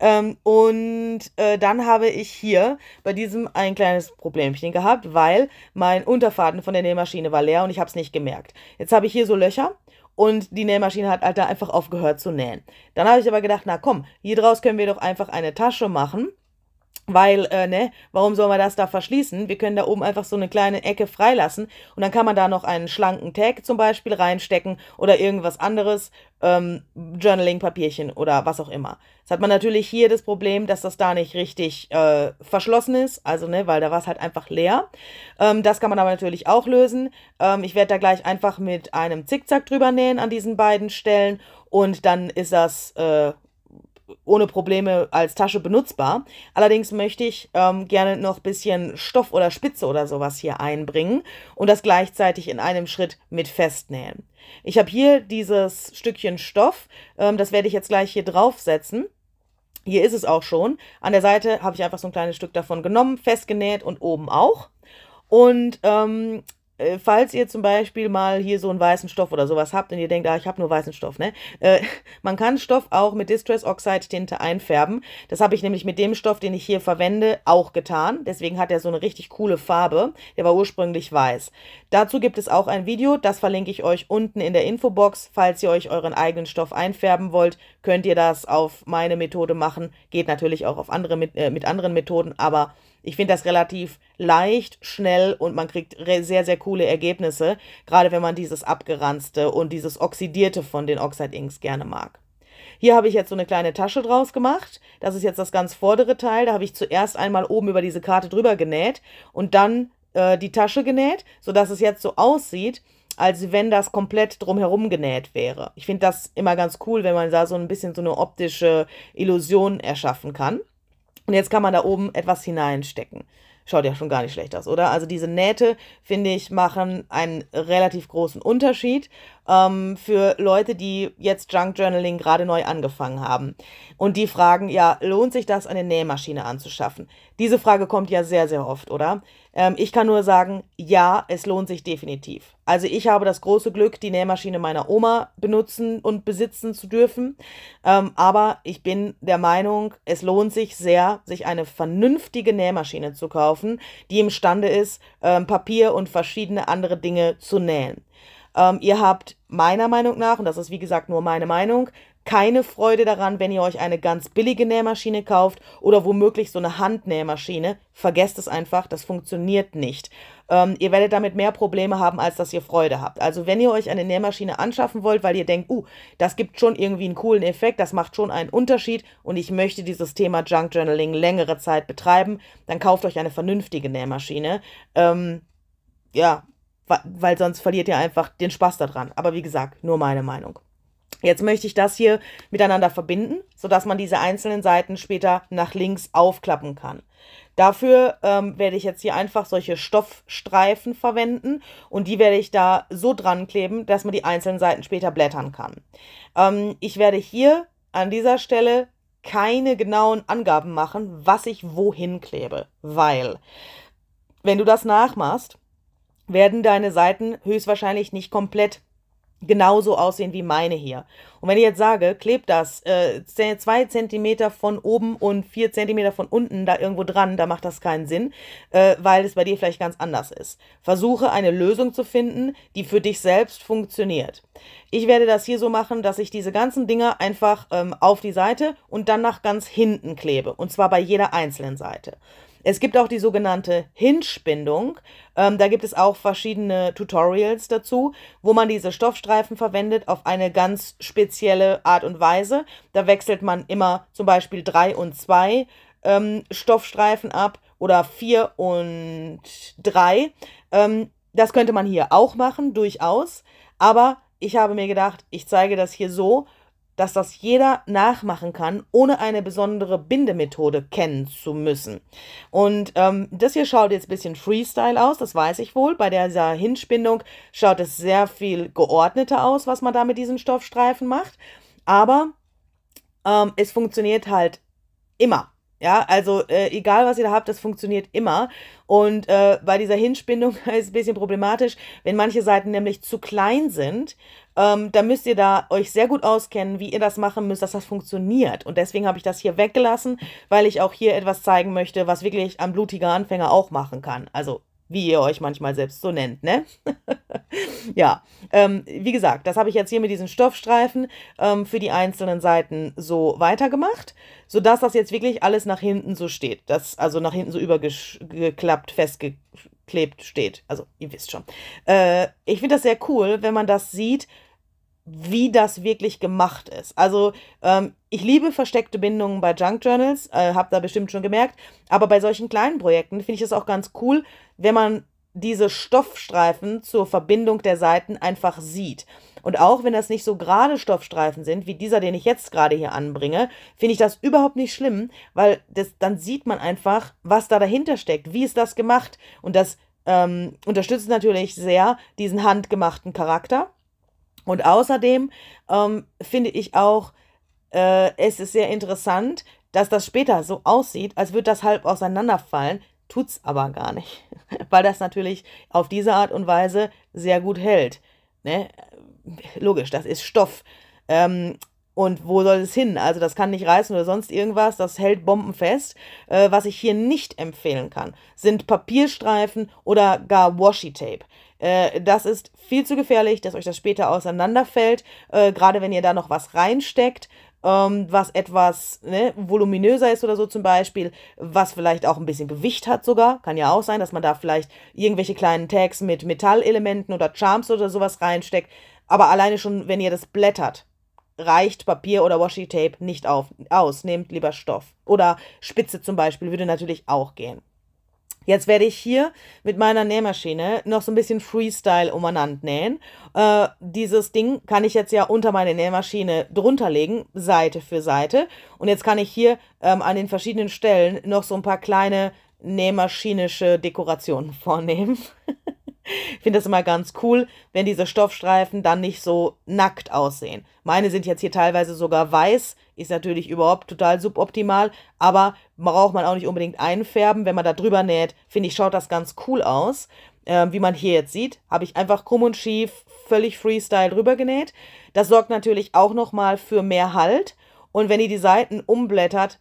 Ähm, und äh, dann habe ich hier bei diesem ein kleines Problemchen gehabt, weil mein Unterfaden von der Nähmaschine war leer und ich habe es nicht gemerkt. Jetzt habe ich hier so Löcher und die Nähmaschine hat halt da einfach aufgehört zu nähen. Dann habe ich aber gedacht, na komm, hier draus können wir doch einfach eine Tasche machen weil, äh, ne, warum soll man das da verschließen? Wir können da oben einfach so eine kleine Ecke freilassen und dann kann man da noch einen schlanken Tag zum Beispiel reinstecken oder irgendwas anderes, ähm, Journaling-Papierchen oder was auch immer. Jetzt hat man natürlich hier das Problem, dass das da nicht richtig äh, verschlossen ist, also, ne, weil da war es halt einfach leer. Ähm, das kann man aber natürlich auch lösen. Ähm, ich werde da gleich einfach mit einem Zickzack drüber nähen an diesen beiden Stellen und dann ist das, äh, ohne Probleme als Tasche benutzbar. Allerdings möchte ich ähm, gerne noch ein bisschen Stoff oder Spitze oder sowas hier einbringen und das gleichzeitig in einem Schritt mit festnähen. Ich habe hier dieses Stückchen Stoff, ähm, das werde ich jetzt gleich hier draufsetzen. Hier ist es auch schon. An der Seite habe ich einfach so ein kleines Stück davon genommen, festgenäht und oben auch. Und ähm, äh, falls ihr zum Beispiel mal hier so einen weißen Stoff oder sowas habt und ihr denkt, ah, ich habe nur weißen Stoff, ne? Äh, man kann Stoff auch mit Distress Oxide Tinte einfärben. Das habe ich nämlich mit dem Stoff, den ich hier verwende, auch getan. Deswegen hat er so eine richtig coole Farbe. Der war ursprünglich weiß. Dazu gibt es auch ein Video, das verlinke ich euch unten in der Infobox. Falls ihr euch euren eigenen Stoff einfärben wollt, könnt ihr das auf meine Methode machen. Geht natürlich auch auf andere mit, äh, mit anderen Methoden, aber ich finde das relativ leicht, schnell und man kriegt sehr, sehr coole Ergebnisse, gerade wenn man dieses abgeranzte und dieses oxidierte von den Oxide Inks gerne mag. Hier habe ich jetzt so eine kleine Tasche draus gemacht. Das ist jetzt das ganz vordere Teil. Da habe ich zuerst einmal oben über diese Karte drüber genäht und dann äh, die Tasche genäht, sodass es jetzt so aussieht, als wenn das komplett drumherum genäht wäre. Ich finde das immer ganz cool, wenn man da so ein bisschen so eine optische Illusion erschaffen kann. Und jetzt kann man da oben etwas hineinstecken. Schaut ja schon gar nicht schlecht aus, oder? Also diese Nähte, finde ich, machen einen relativ großen Unterschied ähm, für Leute, die jetzt Junk Journaling gerade neu angefangen haben. Und die fragen, ja, lohnt sich das, eine Nähmaschine anzuschaffen? Diese Frage kommt ja sehr, sehr oft, oder? Ähm, ich kann nur sagen, ja, es lohnt sich definitiv. Also ich habe das große Glück, die Nähmaschine meiner Oma benutzen und besitzen zu dürfen. Ähm, aber ich bin der Meinung, es lohnt sich sehr, sich eine vernünftige Nähmaschine zu kaufen, die imstande ist, ähm, Papier und verschiedene andere Dinge zu nähen. Ähm, ihr habt meiner Meinung nach, und das ist wie gesagt nur meine Meinung, keine Freude daran, wenn ihr euch eine ganz billige Nähmaschine kauft oder womöglich so eine Handnähmaschine. Vergesst es einfach, das funktioniert nicht. Ähm, ihr werdet damit mehr Probleme haben, als dass ihr Freude habt. Also wenn ihr euch eine Nähmaschine anschaffen wollt, weil ihr denkt, uh, das gibt schon irgendwie einen coolen Effekt, das macht schon einen Unterschied und ich möchte dieses Thema Junk Journaling längere Zeit betreiben, dann kauft euch eine vernünftige Nähmaschine. Ähm, ja, weil sonst verliert ihr einfach den Spaß daran. Aber wie gesagt, nur meine Meinung. Jetzt möchte ich das hier miteinander verbinden, sodass man diese einzelnen Seiten später nach links aufklappen kann. Dafür ähm, werde ich jetzt hier einfach solche Stoffstreifen verwenden und die werde ich da so dran kleben, dass man die einzelnen Seiten später blättern kann. Ähm, ich werde hier an dieser Stelle keine genauen Angaben machen, was ich wohin klebe, weil wenn du das nachmachst, werden deine Seiten höchstwahrscheinlich nicht komplett genauso aussehen wie meine hier. Und wenn ich jetzt sage, kleb das äh, zwei Zentimeter von oben und vier Zentimeter von unten da irgendwo dran, da macht das keinen Sinn, äh, weil es bei dir vielleicht ganz anders ist. Versuche eine Lösung zu finden, die für dich selbst funktioniert. Ich werde das hier so machen, dass ich diese ganzen Dinger einfach ähm, auf die Seite und dann nach ganz hinten klebe. Und zwar bei jeder einzelnen Seite. Es gibt auch die sogenannte Hinspindung. Ähm, da gibt es auch verschiedene Tutorials dazu, wo man diese Stoffstreifen verwendet auf eine ganz spezielle Art und Weise. Da wechselt man immer zum Beispiel drei und zwei ähm, Stoffstreifen ab oder vier und drei. Ähm, das könnte man hier auch machen, durchaus. Aber ich habe mir gedacht, ich zeige das hier so, dass das jeder nachmachen kann, ohne eine besondere Bindemethode kennen zu müssen. Und ähm, das hier schaut jetzt ein bisschen Freestyle aus, das weiß ich wohl. Bei dieser Hinspindung schaut es sehr viel geordneter aus, was man da mit diesen Stoffstreifen macht. Aber ähm, es funktioniert halt immer. Ja, also äh, egal was ihr da habt, das funktioniert immer. Und äh, bei dieser Hinspindung ist es ein bisschen problematisch, wenn manche Seiten nämlich zu klein sind, ähm, da müsst ihr da euch sehr gut auskennen, wie ihr das machen müsst, dass das funktioniert. Und deswegen habe ich das hier weggelassen, weil ich auch hier etwas zeigen möchte, was wirklich ein blutiger Anfänger auch machen kann. Also wie ihr euch manchmal selbst so nennt, ne? ja, ähm, wie gesagt, das habe ich jetzt hier mit diesen Stoffstreifen ähm, für die einzelnen Seiten so weitergemacht, sodass das jetzt wirklich alles nach hinten so steht. Das, also nach hinten so übergeklappt, festgeklebt steht. Also, ihr wisst schon. Äh, ich finde das sehr cool, wenn man das sieht, wie das wirklich gemacht ist. Also ähm, ich liebe versteckte Bindungen bei Junk Journals, äh, habe da bestimmt schon gemerkt, aber bei solchen kleinen Projekten finde ich es auch ganz cool, wenn man diese Stoffstreifen zur Verbindung der Seiten einfach sieht. Und auch wenn das nicht so gerade Stoffstreifen sind, wie dieser, den ich jetzt gerade hier anbringe, finde ich das überhaupt nicht schlimm, weil das, dann sieht man einfach, was da dahinter steckt, wie ist das gemacht. Und das ähm, unterstützt natürlich sehr diesen handgemachten Charakter. Und außerdem ähm, finde ich auch, äh, es ist sehr interessant, dass das später so aussieht, als würde das halb auseinanderfallen, tut es aber gar nicht, weil das natürlich auf diese Art und Weise sehr gut hält. Ne? Logisch, das ist Stoff. Ähm, und wo soll es hin? Also das kann nicht reißen oder sonst irgendwas, das hält bombenfest. Äh, was ich hier nicht empfehlen kann, sind Papierstreifen oder gar Washi-Tape. Äh, das ist viel zu gefährlich, dass euch das später auseinanderfällt, äh, gerade wenn ihr da noch was reinsteckt. Ähm, was etwas ne, voluminöser ist oder so zum Beispiel, was vielleicht auch ein bisschen Gewicht hat sogar, kann ja auch sein, dass man da vielleicht irgendwelche kleinen Tags mit Metallelementen oder Charms oder sowas reinsteckt. Aber alleine schon, wenn ihr das blättert, reicht Papier oder Washi-Tape nicht auf, aus. Nehmt lieber Stoff. Oder Spitze zum Beispiel würde natürlich auch gehen. Jetzt werde ich hier mit meiner Nähmaschine noch so ein bisschen Freestyle umeinander nähen. Äh, dieses Ding kann ich jetzt ja unter meine Nähmaschine drunter legen, Seite für Seite. Und jetzt kann ich hier ähm, an den verschiedenen Stellen noch so ein paar kleine nähmaschinische Dekorationen vornehmen. Ich finde das immer ganz cool, wenn diese Stoffstreifen dann nicht so nackt aussehen. Meine sind jetzt hier teilweise sogar weiß, ist natürlich überhaupt total suboptimal, aber braucht man auch nicht unbedingt einfärben. Wenn man da drüber näht, finde ich, schaut das ganz cool aus. Ähm, wie man hier jetzt sieht, habe ich einfach krumm und schief, völlig Freestyle drüber genäht. Das sorgt natürlich auch nochmal für mehr Halt. Und wenn ihr die Seiten umblättert,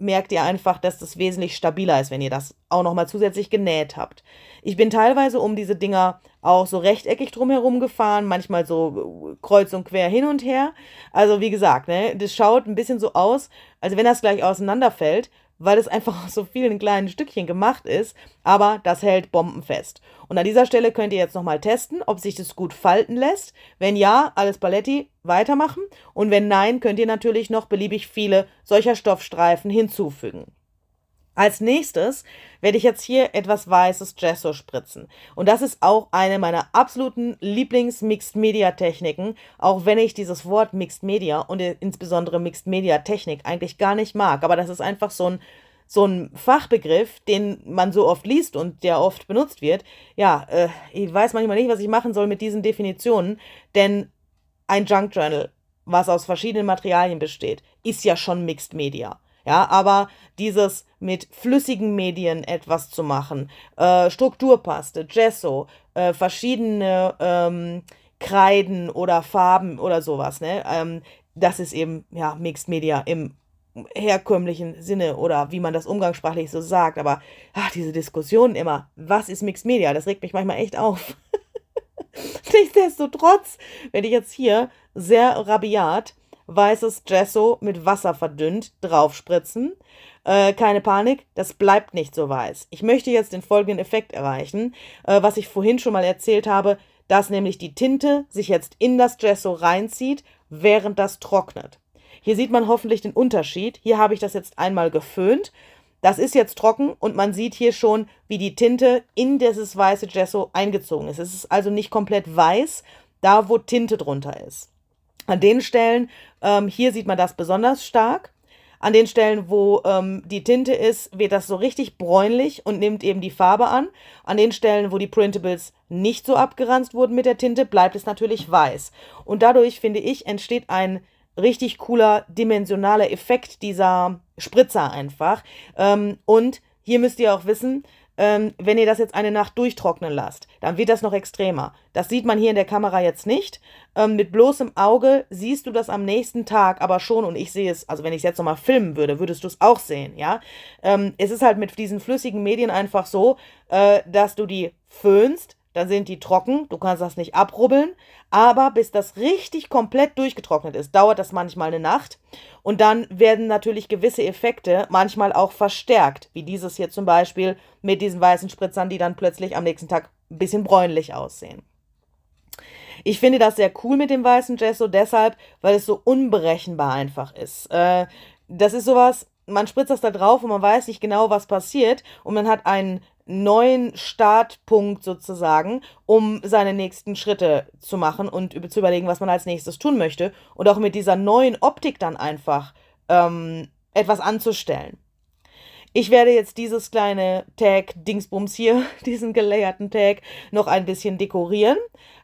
merkt ihr einfach, dass das wesentlich stabiler ist, wenn ihr das auch nochmal zusätzlich genäht habt. Ich bin teilweise um diese Dinger auch so rechteckig drumherum gefahren, manchmal so äh, kreuz und quer hin und her. Also wie gesagt, ne, das schaut ein bisschen so aus, als wenn das gleich auseinanderfällt weil es einfach aus so vielen kleinen Stückchen gemacht ist, aber das hält bombenfest. Und an dieser Stelle könnt ihr jetzt nochmal testen, ob sich das gut falten lässt. Wenn ja, alles Paletti, weitermachen. Und wenn nein, könnt ihr natürlich noch beliebig viele solcher Stoffstreifen hinzufügen. Als nächstes werde ich jetzt hier etwas weißes Gesso spritzen. Und das ist auch eine meiner absoluten Lieblings-Mixed-Media-Techniken, auch wenn ich dieses Wort Mixed-Media und insbesondere Mixed-Media-Technik eigentlich gar nicht mag. Aber das ist einfach so ein so ein Fachbegriff, den man so oft liest und der oft benutzt wird, ja, äh, ich weiß manchmal nicht, was ich machen soll mit diesen Definitionen, denn ein Junk Journal, was aus verschiedenen Materialien besteht, ist ja schon Mixed Media. Ja, aber dieses mit flüssigen Medien etwas zu machen, äh, Strukturpaste, Gesso, äh, verschiedene ähm, Kreiden oder Farben oder sowas, ne? Ähm, das ist eben, ja, Mixed Media im herkömmlichen Sinne oder wie man das umgangssprachlich so sagt, aber ach, diese Diskussion immer, was ist Mixed Media, das regt mich manchmal echt auf. Nichtsdestotrotz werde ich jetzt hier sehr rabiat weißes Gesso mit Wasser verdünnt draufspritzen. Äh, keine Panik, das bleibt nicht so weiß. Ich möchte jetzt den folgenden Effekt erreichen, äh, was ich vorhin schon mal erzählt habe, dass nämlich die Tinte sich jetzt in das Gesso reinzieht, während das trocknet. Hier sieht man hoffentlich den Unterschied. Hier habe ich das jetzt einmal geföhnt. Das ist jetzt trocken und man sieht hier schon, wie die Tinte in dieses weiße Gesso eingezogen ist. Es ist also nicht komplett weiß, da wo Tinte drunter ist. An den Stellen, ähm, hier sieht man das besonders stark. An den Stellen, wo ähm, die Tinte ist, wird das so richtig bräunlich und nimmt eben die Farbe an. An den Stellen, wo die Printables nicht so abgeranzt wurden mit der Tinte, bleibt es natürlich weiß. Und dadurch, finde ich, entsteht ein richtig cooler dimensionaler Effekt dieser Spritzer einfach. Ähm, und hier müsst ihr auch wissen, ähm, wenn ihr das jetzt eine Nacht durchtrocknen lasst, dann wird das noch extremer. Das sieht man hier in der Kamera jetzt nicht. Ähm, mit bloßem Auge siehst du das am nächsten Tag aber schon und ich sehe es, also wenn ich es jetzt nochmal filmen würde, würdest du es auch sehen, ja. Ähm, es ist halt mit diesen flüssigen Medien einfach so, äh, dass du die föhnst, dann sind die trocken, du kannst das nicht abrubbeln, aber bis das richtig komplett durchgetrocknet ist, dauert das manchmal eine Nacht. Und dann werden natürlich gewisse Effekte manchmal auch verstärkt, wie dieses hier zum Beispiel mit diesen weißen Spritzern, die dann plötzlich am nächsten Tag ein bisschen bräunlich aussehen. Ich finde das sehr cool mit dem weißen Gesso deshalb, weil es so unberechenbar einfach ist. Äh, das ist sowas, man spritzt das da drauf und man weiß nicht genau, was passiert. Und man hat einen neuen Startpunkt sozusagen, um seine nächsten Schritte zu machen und über, zu überlegen, was man als nächstes tun möchte und auch mit dieser neuen Optik dann einfach ähm, etwas anzustellen. Ich werde jetzt dieses kleine Tag Dingsbums hier, diesen gelayerten Tag, noch ein bisschen dekorieren.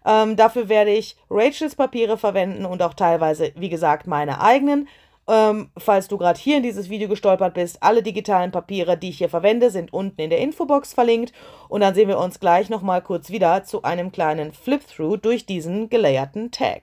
Ähm, dafür werde ich Rachels Papiere verwenden und auch teilweise, wie gesagt, meine eigenen. Ähm, falls du gerade hier in dieses Video gestolpert bist, alle digitalen Papiere, die ich hier verwende, sind unten in der Infobox verlinkt. Und dann sehen wir uns gleich nochmal kurz wieder zu einem kleinen Flip-Through durch diesen gelayerten Tag.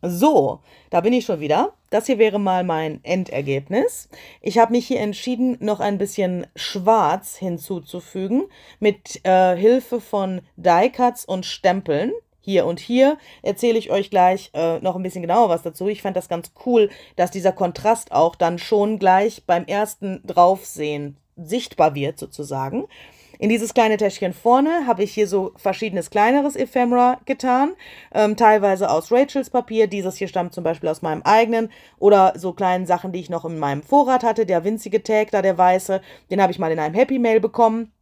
So, da bin ich schon wieder. Das hier wäre mal mein Endergebnis. Ich habe mich hier entschieden, noch ein bisschen Schwarz hinzuzufügen mit äh, Hilfe von Die-Cuts und Stempeln. Hier und hier erzähle ich euch gleich äh, noch ein bisschen genauer was dazu. Ich fand das ganz cool, dass dieser Kontrast auch dann schon gleich beim ersten Draufsehen sichtbar wird sozusagen. In dieses kleine Täschchen vorne habe ich hier so verschiedenes kleineres Ephemera getan, ähm, teilweise aus Rachels Papier. Dieses hier stammt zum Beispiel aus meinem eigenen oder so kleinen Sachen, die ich noch in meinem Vorrat hatte. Der winzige Tag da, der weiße, den habe ich mal in einem Happy Mail bekommen.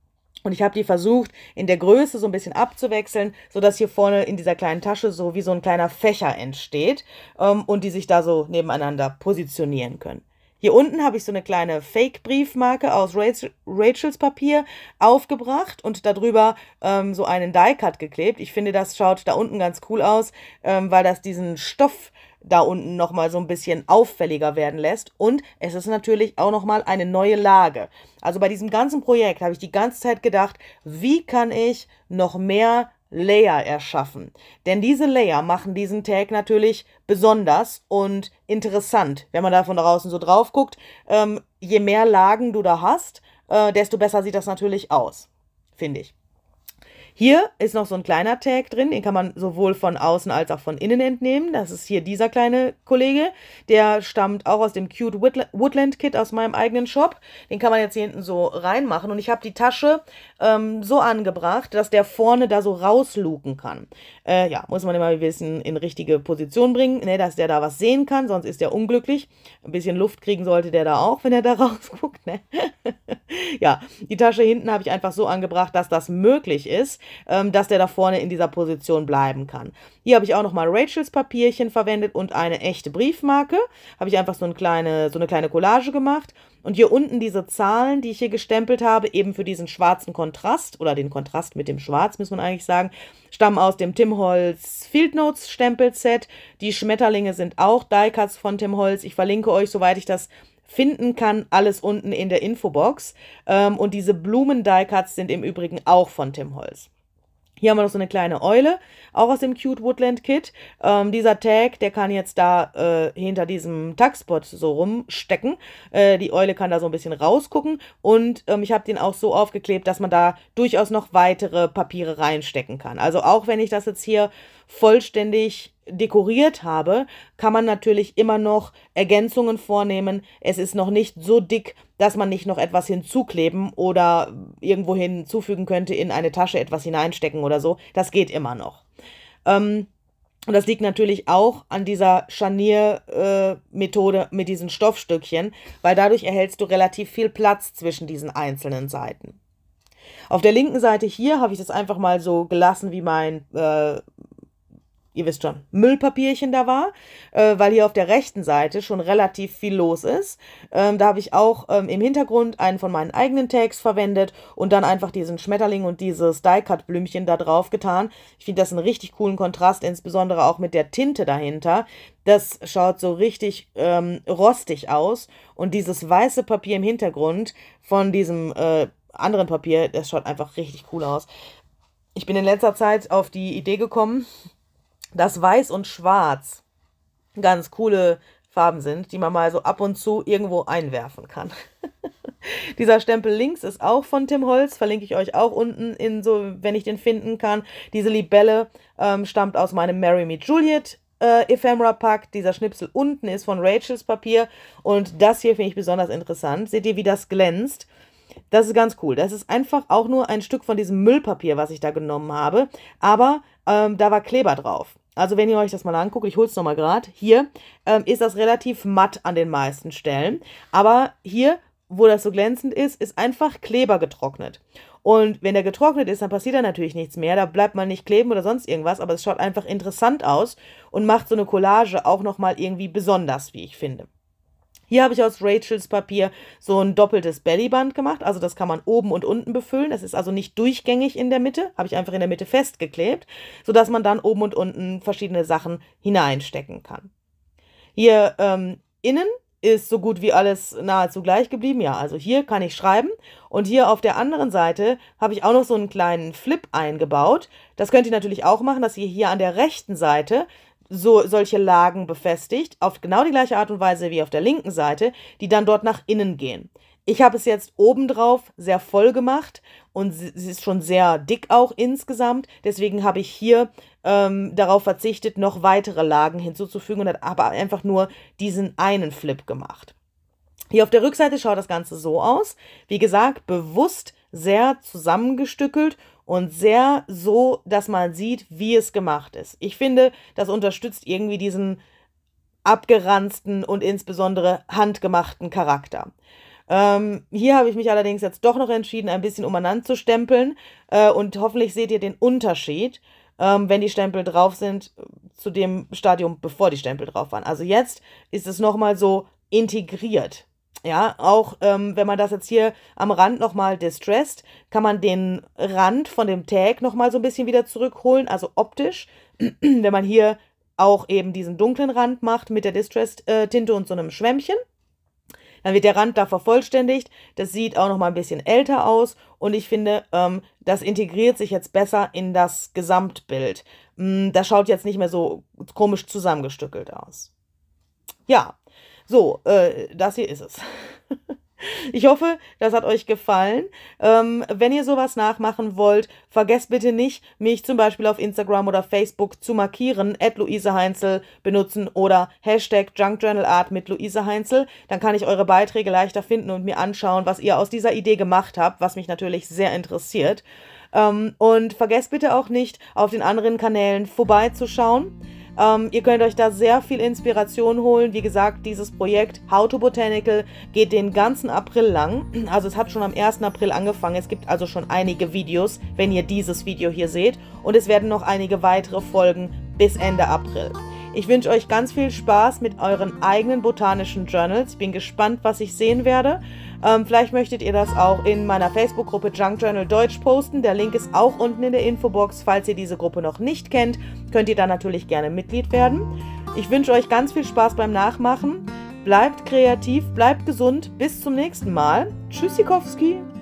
Und ich habe die versucht, in der Größe so ein bisschen abzuwechseln, sodass hier vorne in dieser kleinen Tasche so wie so ein kleiner Fächer entsteht ähm, und die sich da so nebeneinander positionieren können. Hier unten habe ich so eine kleine Fake-Briefmarke aus Rachels Papier aufgebracht und darüber ähm, so einen Die-Cut geklebt. Ich finde, das schaut da unten ganz cool aus, ähm, weil das diesen Stoff da unten nochmal so ein bisschen auffälliger werden lässt. Und es ist natürlich auch nochmal eine neue Lage. Also bei diesem ganzen Projekt habe ich die ganze Zeit gedacht, wie kann ich noch mehr Layer erschaffen. Denn diese Layer machen diesen Tag natürlich besonders und interessant, wenn man da von draußen so drauf guckt. Ähm, je mehr Lagen du da hast, äh, desto besser sieht das natürlich aus, finde ich. Hier ist noch so ein kleiner Tag drin, den kann man sowohl von außen als auch von innen entnehmen. Das ist hier dieser kleine Kollege, der stammt auch aus dem Cute Woodland Kit aus meinem eigenen Shop. Den kann man jetzt hier hinten so reinmachen und ich habe die Tasche ähm, so angebracht, dass der vorne da so rausluken kann. Äh, ja, muss man immer ein bisschen in richtige Position bringen, ne, dass der da was sehen kann, sonst ist der unglücklich. Ein bisschen Luft kriegen sollte der da auch, wenn er da rausguckt. Ne? ja, die Tasche hinten habe ich einfach so angebracht, dass das möglich ist ähm, dass der da vorne in dieser Position bleiben kann. Hier habe ich auch nochmal Rachels Papierchen verwendet und eine echte Briefmarke. Habe ich einfach so eine, kleine, so eine kleine Collage gemacht. Und hier unten diese Zahlen, die ich hier gestempelt habe, eben für diesen schwarzen Kontrast oder den Kontrast mit dem Schwarz, muss man eigentlich sagen, stammen aus dem Tim Holz Field Notes Stempelset. Die Schmetterlinge sind auch Diecuts von Tim Holz. Ich verlinke euch, soweit ich das finden kann, alles unten in der Infobox. Ähm, und diese Blumen-Diecuts sind im Übrigen auch von Tim Holz. Hier haben wir noch so eine kleine Eule, auch aus dem Cute Woodland Kit. Ähm, dieser Tag, der kann jetzt da äh, hinter diesem Tagspot so rumstecken. Äh, die Eule kann da so ein bisschen rausgucken. Und ähm, ich habe den auch so aufgeklebt, dass man da durchaus noch weitere Papiere reinstecken kann. Also auch wenn ich das jetzt hier vollständig dekoriert habe, kann man natürlich immer noch Ergänzungen vornehmen. Es ist noch nicht so dick, dass man nicht noch etwas hinzukleben oder irgendwo hinzufügen könnte, in eine Tasche etwas hineinstecken oder so. Das geht immer noch. Ähm, und das liegt natürlich auch an dieser Scharniermethode äh, mit diesen Stoffstückchen, weil dadurch erhältst du relativ viel Platz zwischen diesen einzelnen Seiten. Auf der linken Seite hier habe ich das einfach mal so gelassen, wie mein äh, ihr wisst schon, Müllpapierchen da war, äh, weil hier auf der rechten Seite schon relativ viel los ist. Ähm, da habe ich auch ähm, im Hintergrund einen von meinen eigenen Tags verwendet und dann einfach diesen Schmetterling und dieses Die-Cut-Blümchen da drauf getan. Ich finde das einen richtig coolen Kontrast, insbesondere auch mit der Tinte dahinter. Das schaut so richtig ähm, rostig aus und dieses weiße Papier im Hintergrund von diesem äh, anderen Papier, das schaut einfach richtig cool aus. Ich bin in letzter Zeit auf die Idee gekommen, dass Weiß und Schwarz ganz coole Farben sind, die man mal so ab und zu irgendwo einwerfen kann. Dieser Stempel links ist auch von Tim Holz, verlinke ich euch auch unten in so, wenn ich den finden kann. Diese Libelle ähm, stammt aus meinem Mary Me Juliet äh, Ephemera Pack. Dieser Schnipsel unten ist von Rachels Papier und das hier finde ich besonders interessant. Seht ihr, wie das glänzt? Das ist ganz cool. Das ist einfach auch nur ein Stück von diesem Müllpapier, was ich da genommen habe, aber ähm, da war Kleber drauf. Also wenn ihr euch das mal anguckt, ich hol's nochmal gerade, hier ähm, ist das relativ matt an den meisten Stellen. Aber hier, wo das so glänzend ist, ist einfach Kleber getrocknet. Und wenn der getrocknet ist, dann passiert da natürlich nichts mehr. Da bleibt man nicht kleben oder sonst irgendwas, aber es schaut einfach interessant aus und macht so eine Collage auch nochmal irgendwie besonders, wie ich finde. Hier habe ich aus Rachels Papier so ein doppeltes Bellyband gemacht. Also das kann man oben und unten befüllen. Das ist also nicht durchgängig in der Mitte. Habe ich einfach in der Mitte festgeklebt, sodass man dann oben und unten verschiedene Sachen hineinstecken kann. Hier ähm, innen ist so gut wie alles nahezu gleich geblieben. Ja, also hier kann ich schreiben. Und hier auf der anderen Seite habe ich auch noch so einen kleinen Flip eingebaut. Das könnt ihr natürlich auch machen, dass ihr hier an der rechten Seite so, solche Lagen befestigt, auf genau die gleiche Art und Weise wie auf der linken Seite, die dann dort nach innen gehen. Ich habe es jetzt obendrauf sehr voll gemacht und sie ist schon sehr dick auch insgesamt. Deswegen habe ich hier ähm, darauf verzichtet, noch weitere Lagen hinzuzufügen und habe einfach nur diesen einen Flip gemacht. Hier auf der Rückseite schaut das Ganze so aus. Wie gesagt, bewusst sehr zusammengestückelt und sehr so, dass man sieht, wie es gemacht ist. Ich finde, das unterstützt irgendwie diesen abgeranzten und insbesondere handgemachten Charakter. Ähm, hier habe ich mich allerdings jetzt doch noch entschieden, ein bisschen umeinander zu stempeln äh, und hoffentlich seht ihr den Unterschied, ähm, wenn die Stempel drauf sind, äh, zu dem Stadium, bevor die Stempel drauf waren. Also jetzt ist es nochmal so integriert ja, auch ähm, wenn man das jetzt hier am Rand nochmal distressed, kann man den Rand von dem Tag nochmal so ein bisschen wieder zurückholen, also optisch. wenn man hier auch eben diesen dunklen Rand macht mit der Distressed-Tinte äh, und so einem Schwämmchen, dann wird der Rand da vervollständigt. Das sieht auch nochmal ein bisschen älter aus und ich finde, ähm, das integriert sich jetzt besser in das Gesamtbild. Hm, das schaut jetzt nicht mehr so komisch zusammengestückelt aus. Ja, so, äh, das hier ist es. Ich hoffe, das hat euch gefallen. Ähm, wenn ihr sowas nachmachen wollt, vergesst bitte nicht, mich zum Beispiel auf Instagram oder Facebook zu markieren, at Luise Heinzel benutzen oder Hashtag JunkJournalArt mit Luise Heinzel. Dann kann ich eure Beiträge leichter finden und mir anschauen, was ihr aus dieser Idee gemacht habt, was mich natürlich sehr interessiert. Ähm, und vergesst bitte auch nicht, auf den anderen Kanälen vorbeizuschauen. Ähm, ihr könnt euch da sehr viel Inspiration holen. Wie gesagt, dieses Projekt How to Botanical geht den ganzen April lang. Also es hat schon am 1. April angefangen. Es gibt also schon einige Videos, wenn ihr dieses Video hier seht. Und es werden noch einige weitere Folgen bis Ende April. Ich wünsche euch ganz viel Spaß mit euren eigenen botanischen Journals. Bin gespannt, was ich sehen werde. Ähm, vielleicht möchtet ihr das auch in meiner Facebook-Gruppe Junk Journal Deutsch posten. Der Link ist auch unten in der Infobox. Falls ihr diese Gruppe noch nicht kennt, könnt ihr da natürlich gerne Mitglied werden. Ich wünsche euch ganz viel Spaß beim Nachmachen. Bleibt kreativ, bleibt gesund. Bis zum nächsten Mal. Tschüssikowski.